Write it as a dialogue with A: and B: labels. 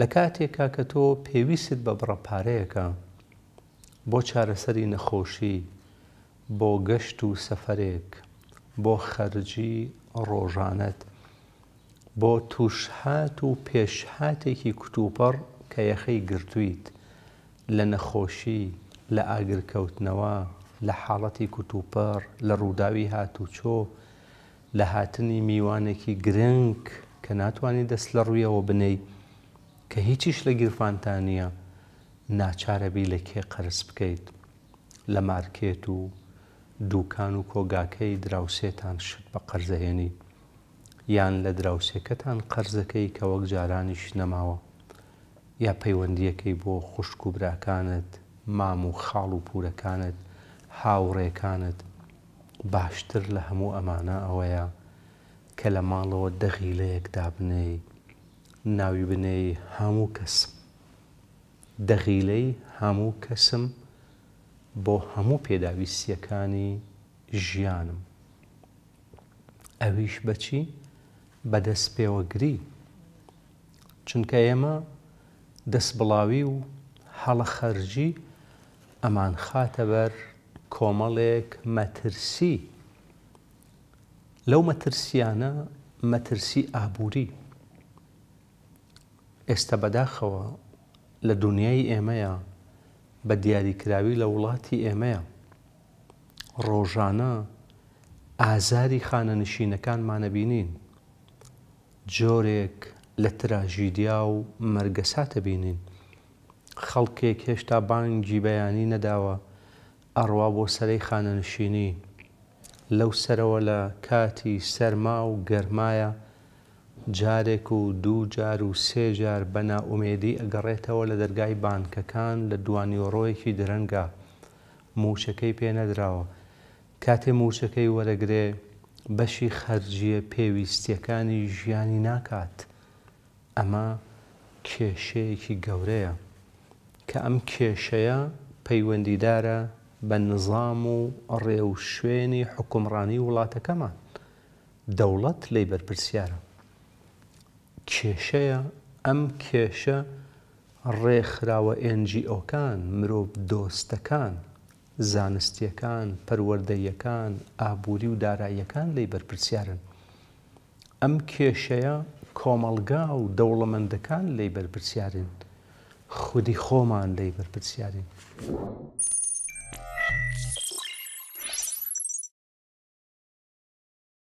A: لە کاتێکا کە تۆ پێویست بە بڕەپارەیەەکە بۆ چارەسەری نەخۆشی بۆ گەشت و سەفرێک بۆ خەرجی ڕۆژانەت بۆ تووشهات و پێشهاتێکی کتوپەڕ کە یەخەی گرتویت لە نەخۆشی لە ئاگرکەوتنەوە لە حاڵەتی کتوپەر لە ڕووداوی هاتوچۆ لە هاتنی میوانێکی گرنگ کە ناتوانانی دەست لە ڕوویەوە بنەی کە هیچیش لە گیرفانتان نیە ناچارەبی لە کێ قەرز بکەیت لە مارکێت و دووکان و کۆگاکەی دراوسێتان شت بە قەرزەهێنی یان لە دراوسێکەتان قەرزەکەی کە وەک جارانیش نەماوە یا پەیوەندیەکەی بۆ خوشک و براکانت مام و خاڵ و پورەکانت هاوڕێکانت باشتر لە هەموو ئەمانە ئەوەیە کە لە ماڵەوە دەغیلەیەک دابنەی ناوی بنەی هەموو کەسم دەغیلەی هەموو کەسم بۆ هەموو پێداویستیەکانی ژیانم ئەویش بەچی بەدەست پێوەگری چونکە ئێمە دەست بڵاوی و هەڵە خەرجی ئەمان خاتە بەر کۆمەڵێک مەترسی لەو مەترسیانە مەترسی ئابووری ئێستا بەداخەوە لە دنیای ئێمەیە بە دیاریکراوی لە وڵاتی ئێمەیە ڕۆژانە ئازاری خانەنشینەکانمانە بینین جۆرێک لە تراژیدیا و مەرگەساتە بینین خەڵکێک هێشتا بانگی بەیانی نەداوە ئەڕوا بۆ سەرەی خانەنشینی لەو سەرەوە لە کاتی سەرما و گەرمایە جارێک و دوو جار و سێجار بەناومێدی ئەگەڕێتەوە لە دەرگای بانکەکان لە دوانیۆڕۆیەکی درەنگە موشەکەی پێنەدراوە کاتێ موشەکەی وەرەگرێ بەشی خەرجیە پێویستیەکانی ژیانی ناکات ئەمە کێشەیەکی گەورەیە کە ئەم کێشەیە پەیوەندیدارە بە نظام و ڕێو شوێنی حکومڕانی وڵاتەکەمان دەوڵەت لی بەرپرسیارە کێشەیە ئەم کێشە ڕێکخراوە ئNGO-کان مرۆڤ دۆستەکان زانستیەکان پەروەردەیەکان ئابووری و داراییەکان لی بەرپرسیارن ئەم کێشەیە کۆمەلگا و دەوڵەمەندەکان لی بەرپرسیارن خودی خۆمان لی بەرپرسیارین.